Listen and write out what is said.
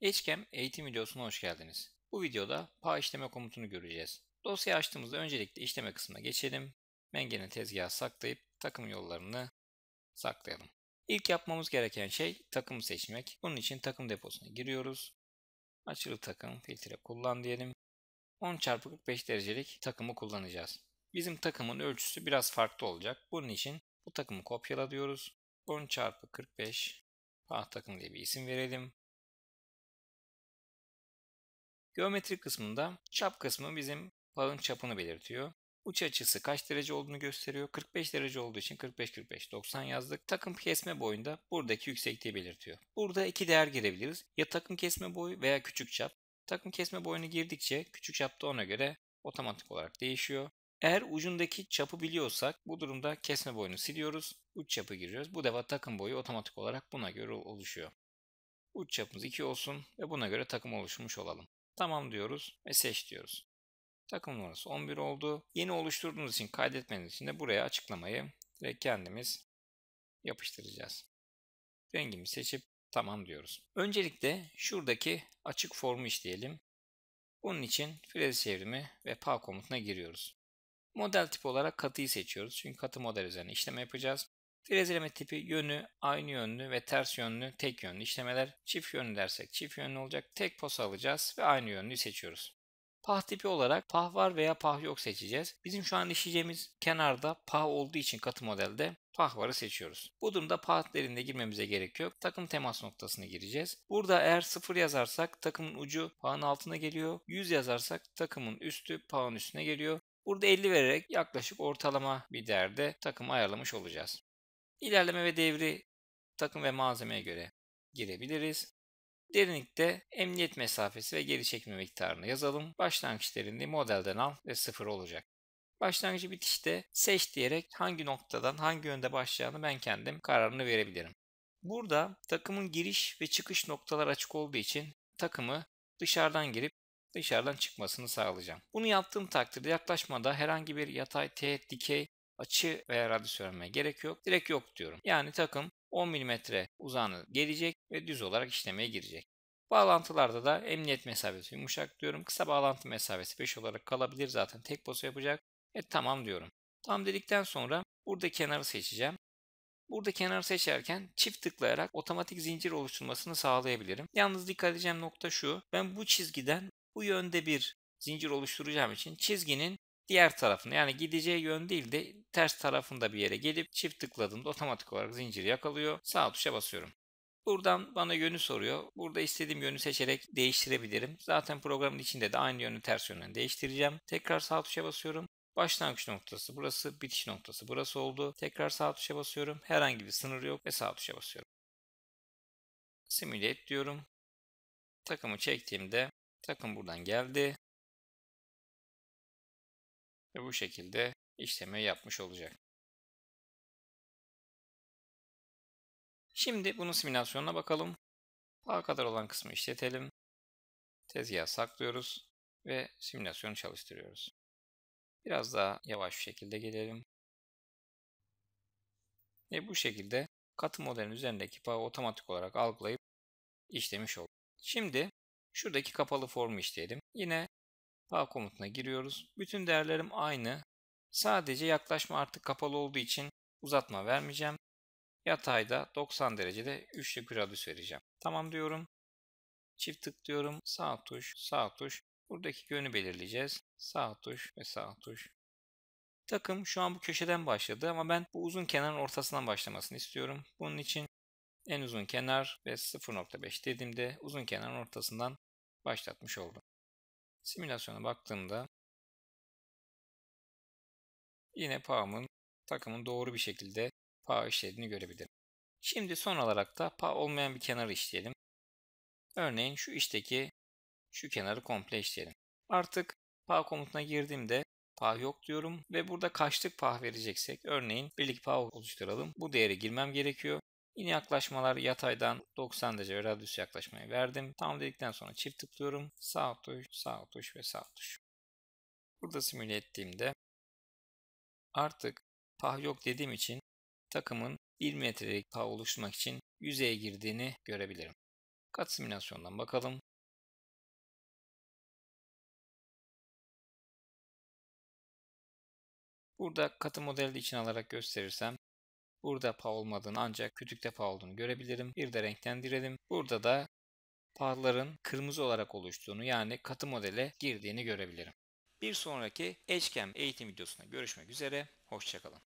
Echcam eğitim videosuna hoş geldiniz. Bu videoda PA işleme komutunu göreceğiz. Dosyayı açtığımızda öncelikle işleme kısmına geçelim. Mengene tezgahı saklayıp takım yollarını saklayalım. İlk yapmamız gereken şey takımı seçmek. Bunun için takım deposuna giriyoruz. Açılı takım filtre kullan diyelim. 10 çarpı 45 derecelik takımı kullanacağız. Bizim takımın ölçüsü biraz farklı olacak. Bunun için bu takımı kopyala diyoruz. 10 çarpı 45 PA takım diye bir isim verelim. Geometrik kısmında çap kısmı bizim bağın çapını belirtiyor. Uç açısı kaç derece olduğunu gösteriyor. 45 derece olduğu için 45-45-90 yazdık. Takım kesme boyunda buradaki yüksekliği belirtiyor. Burada iki değer girebiliriz. Ya takım kesme boyu veya küçük çap. Takım kesme boyunu girdikçe küçük çap da ona göre otomatik olarak değişiyor. Eğer ucundaki çapı biliyorsak bu durumda kesme boyunu siliyoruz. Uç çapı giriyoruz. Bu defa takım boyu otomatik olarak buna göre oluşuyor. Uç çapımız 2 olsun ve buna göre takım oluşmuş olalım. Tamam diyoruz ve seç diyoruz. Takım numarası 11 oldu. Yeni oluşturduğunuz için kaydetmeniz için de buraya açıklamayı direkt kendimiz yapıştıracağız. Rengimi seçip tamam diyoruz. Öncelikle şuradaki açık formu işleyelim. Bunun için frez çevrimi ve PAL komutuna giriyoruz. Model tip olarak katıyı seçiyoruz. Çünkü katı model üzerine işlem yapacağız. Direzleme tipi yönü aynı yönlü ve ters yönlü tek yönlü işlemeler. Çift yönlü dersek çift yönlü olacak. Tek posa alacağız ve aynı yönlü seçiyoruz. Pah tipi olarak pah var veya pah yok seçeceğiz. Bizim şu an işleyeceğimiz kenarda pah olduğu için katı modelde pah varı seçiyoruz. Bu durumda pah derinde girmemize gerek yok. Takım temas noktasına gireceğiz. Burada eğer 0 yazarsak takımın ucu pahın altına geliyor. 100 yazarsak takımın üstü pahın üstüne geliyor. Burada 50 vererek yaklaşık ortalama bir değerde takım ayarlamış olacağız. İlerleme ve devri takım ve malzemeye göre girebiliriz. Derinlikte emniyet mesafesi ve geri çekme miktarını yazalım. Başlangıç derinliği modelden al ve sıfır olacak. Başlangıç bitişte seç diyerek hangi noktadan hangi yönde başlayacağını ben kendim kararını verebilirim. Burada takımın giriş ve çıkış noktalar açık olduğu için takımı dışarıdan girip dışarıdan çıkmasını sağlayacağım. Bunu yaptığım takdirde yaklaşmada herhangi bir yatay teğet, dikey açı veya radyus vermeye gerek yok. Direkt yok diyorum. Yani takım 10 mm uzağını gelecek ve düz olarak işlemeye girecek. Bağlantılarda da emniyet mesafesi yumuşak diyorum. Kısa bağlantı mesafesi 5 olarak kalabilir zaten tek posa yapacak. Evet tamam diyorum. Tam dedikten sonra burada kenarı seçeceğim. Burada kenarı seçerken çift tıklayarak otomatik zincir oluşturmasını sağlayabilirim. Yalnız dikkat edeceğim nokta şu. Ben bu çizgiden bu yönde bir zincir oluşturacağım için çizginin diğer tarafını yani gideceği yön değil de ters tarafında bir yere gelip çift tıkladığımda otomatik olarak zinciri yakalıyor. Sağ tuşa basıyorum. Buradan bana yönü soruyor. Burada istediğim yönü seçerek değiştirebilirim. Zaten programın içinde de aynı yönü ters yönden değiştireceğim. Tekrar sağ tuşa basıyorum. Başlangıç noktası burası, bitiş noktası burası oldu. Tekrar sağ tuşa basıyorum. Herhangi bir sınır yok ve sağ tuşa basıyorum. Simulate diyorum. Takımı çektiğimde takım buradan geldi. Ve bu şekilde işlemi yapmış olacak. Şimdi bunun simülasyonuna bakalım. A kadar olan kısmı işletelim. Tezgahı saklıyoruz ve simülasyonu çalıştırıyoruz. Biraz daha yavaş bir şekilde gelelim. Ve bu şekilde katı modelin üzerindeki pağı otomatik olarak algılayıp işlemiş olduk. Şimdi şuradaki kapalı formu işleyelim. Yine Bağ komutuna giriyoruz. Bütün değerlerim aynı. Sadece yaklaşma artık kapalı olduğu için uzatma vermeyeceğim. Yatayda 90 derecede üçlük bir radius vereceğim. Tamam diyorum. Çift tıklıyorum. Sağ tuş, sağ tuş. Buradaki yönü belirleyeceğiz. Sağ tuş ve sağ tuş. Takım şu an bu köşeden başladı ama ben bu uzun kenarın ortasından başlamasını istiyorum. Bunun için en uzun kenar ve 0.5 dediğimde uzun kenarın ortasından başlatmış oldum. Simülasyona baktığımda yine PA'mın takımın doğru bir şekilde PA işlediğini görebilirim. Şimdi son olarak da PA olmayan bir kenarı işleyelim. Örneğin şu işteki şu kenarı komple işleyelim. Artık PA komutuna girdiğimde PA yok diyorum ve burada kaçlık PA vereceksek örneğin birlik PA oluşturalım. Bu değeri girmem gerekiyor. İni yaklaşmalar yataydan 90 derece radius yaklaşmayı verdim. Tam dedikten sonra çift tıklıyorum. Sağ tuş, sağ tuş ve sağ tuş. Burada simüle ettiğimde artık pah yok dediğim için takımın 1 metrelik pah oluşturmak için yüzeye girdiğini görebilirim. Kat simülasyondan bakalım. Burada katı modeli için alarak gösterirsem Burada pa olmadığını ancak kütükte pa olduğunu görebilirim. Bir de renklendirelim. Burada da pa'ların kırmızı olarak oluştuğunu yani katı modele girdiğini görebilirim. Bir sonraki Edgecam eğitim videosunda görüşmek üzere. Hoşçakalın.